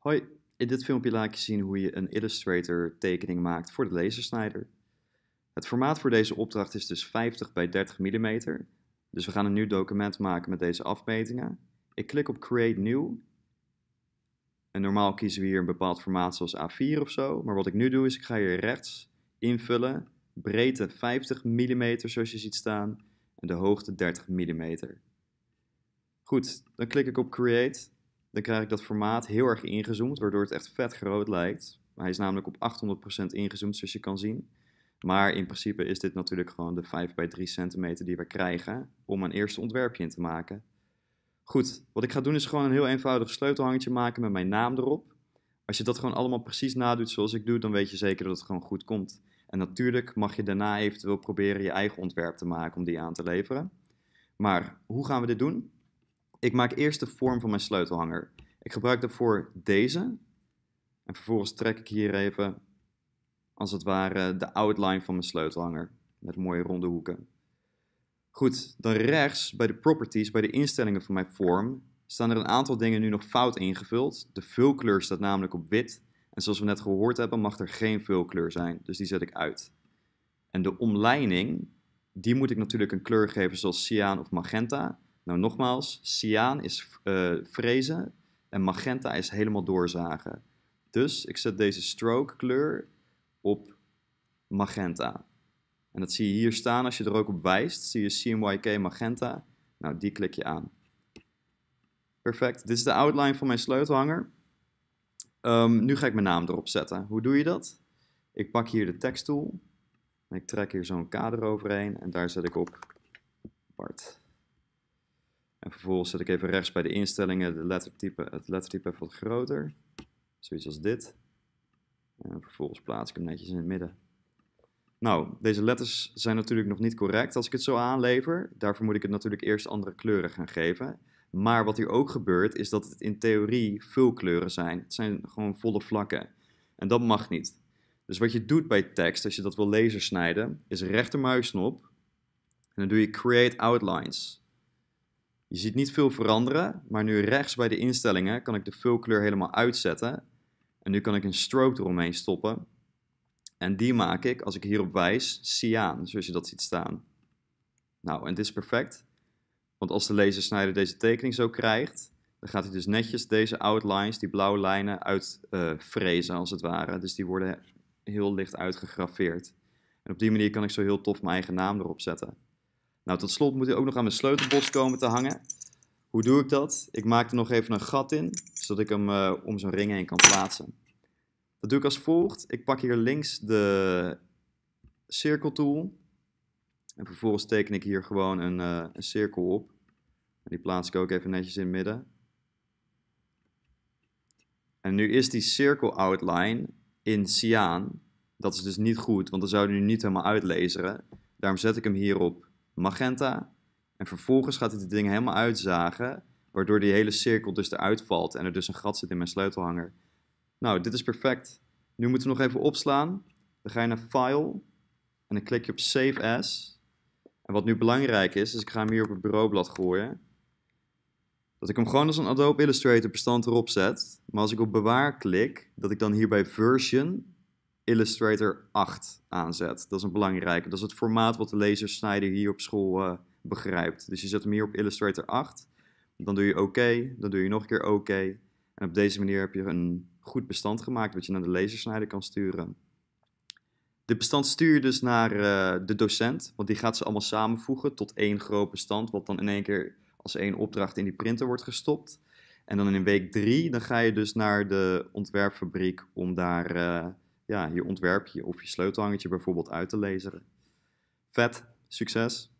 Hoi, in dit filmpje laat ik je zien hoe je een Illustrator tekening maakt voor de lasersnijder. Het formaat voor deze opdracht is dus 50 bij 30 mm. Dus we gaan een nieuw document maken met deze afmetingen. Ik klik op Create New. En normaal kiezen we hier een bepaald formaat zoals A4 of zo. Maar wat ik nu doe is ik ga hier rechts invullen. Breedte 50 mm zoals je ziet staan. En de hoogte 30 mm. Goed, dan klik ik op Create dan krijg ik dat formaat heel erg ingezoomd, waardoor het echt vet groot lijkt. Hij is namelijk op 800% ingezoomd, zoals je kan zien. Maar in principe is dit natuurlijk gewoon de 5 bij 3 centimeter die we krijgen om een eerste ontwerpje in te maken. Goed, wat ik ga doen is gewoon een heel eenvoudig sleutelhangetje maken met mijn naam erop. Als je dat gewoon allemaal precies nadoet zoals ik doe, dan weet je zeker dat het gewoon goed komt. En natuurlijk mag je daarna eventueel proberen je eigen ontwerp te maken om die aan te leveren. Maar hoe gaan we dit doen? Ik maak eerst de vorm van mijn sleutelhanger. Ik gebruik daarvoor deze. En vervolgens trek ik hier even, als het ware, de outline van mijn sleutelhanger. Met mooie ronde hoeken. Goed, dan rechts bij de properties, bij de instellingen van mijn vorm, staan er een aantal dingen nu nog fout ingevuld. De vulkleur staat namelijk op wit. En zoals we net gehoord hebben, mag er geen vulkleur zijn. Dus die zet ik uit. En de omleiding, die moet ik natuurlijk een kleur geven zoals cyaan of magenta. Nou, nogmaals, cyaan is uh, frezen en magenta is helemaal doorzagen. Dus ik zet deze stroke kleur op magenta. En dat zie je hier staan. Als je er ook op wijst, zie je CMYK magenta. Nou, die klik je aan. Perfect. Dit is de outline van mijn sleutelhanger. Ehm, nu ga ik mijn naam erop zetten. Hoe doe je dat? Ik pak hier de teksttool. ik trek hier zo'n kader overheen. En daar zet ik op Bart. En vervolgens zet ik even rechts bij de instellingen de lettertype, het lettertype even wat groter. Zoiets als dit. En vervolgens plaats ik hem netjes in het midden. Nou, deze letters zijn natuurlijk nog niet correct als ik het zo aanlever. Daarvoor moet ik het natuurlijk eerst andere kleuren gaan geven. Maar wat hier ook gebeurt, is dat het in theorie vulkleuren zijn. Het zijn gewoon volle vlakken. En dat mag niet. Dus wat je doet bij tekst, als je dat wil lasersnijden, is rechtermuisknop. En dan doe je Create Outlines. Je ziet niet veel veranderen, maar nu rechts bij de instellingen kan ik de vulkleur helemaal uitzetten. En nu kan ik een stroke eromheen stoppen. En die maak ik, als ik hierop wijs, cyaan, zoals je dat ziet staan. Nou, en dit is perfect. Want als de lasersnijder deze tekening zo krijgt, dan gaat hij dus netjes deze outlines, die blauwe lijnen, uitfrezen eh, als het ware. Dus die worden heel licht uitgegrafeerd En op die manier kan ik zo heel tof mijn eigen naam erop zetten. Nou, tot slot moet hij ook nog aan mijn sleutelbos komen te hangen. Hoe doe ik dat? Ik maak er nog even een gat in, zodat ik hem eh, om zo'n ring heen kan plaatsen. Dat doe ik als volgt. Ik pak hier links de cirkeltool. En vervolgens teken ik hier gewoon een, eh, een cirkel op. En die plaats ik ook even netjes in het midden. En nu is die cirkel outline in cyaan. Dat is dus niet goed, want dan zou je nu niet helemaal uitlezen. Daarom zet ik hem hier op magenta. En vervolgens gaat hij de ding helemaal uitzagen, waardoor die hele cirkel dus eruit valt en er dus een gat zit in mijn sleutelhanger. Nou, dit is perfect. Nu moeten we nog even opslaan. Dan ga je naar File en dan klik je op Save As. En wat nu belangrijk is, is ik ga hem hier op het bureaublad gooien. Dat ik hem gewoon als een Adobe Illustrator bestand erop zet. Maar als ik op bewaar klik, dat ik dan hier bij version Illustrator 8 aanzet. Dat is een belangrijke. Dat is het formaat wat de lasersnijder hier op school eh, begrijpt. Dus je zet hem hier op Illustrator 8. Dan doe je oké, dan doe je nog een keer oké. en op deze manier heb je een goed bestand gemaakt wat je naar de lasersnijder kan sturen. Dit bestand stuur je dus naar eh, de docent, want die gaat ze allemaal samenvoegen tot één groot bestand, wat dan in één keer als één opdracht in die printer wordt gestopt. En dan in week 3, dan ga je dus naar de ontwerpfabriek om daar uh, ja, je ontwerpje of je sleutelhangetje bijvoorbeeld uit te lezen. Vet, succes!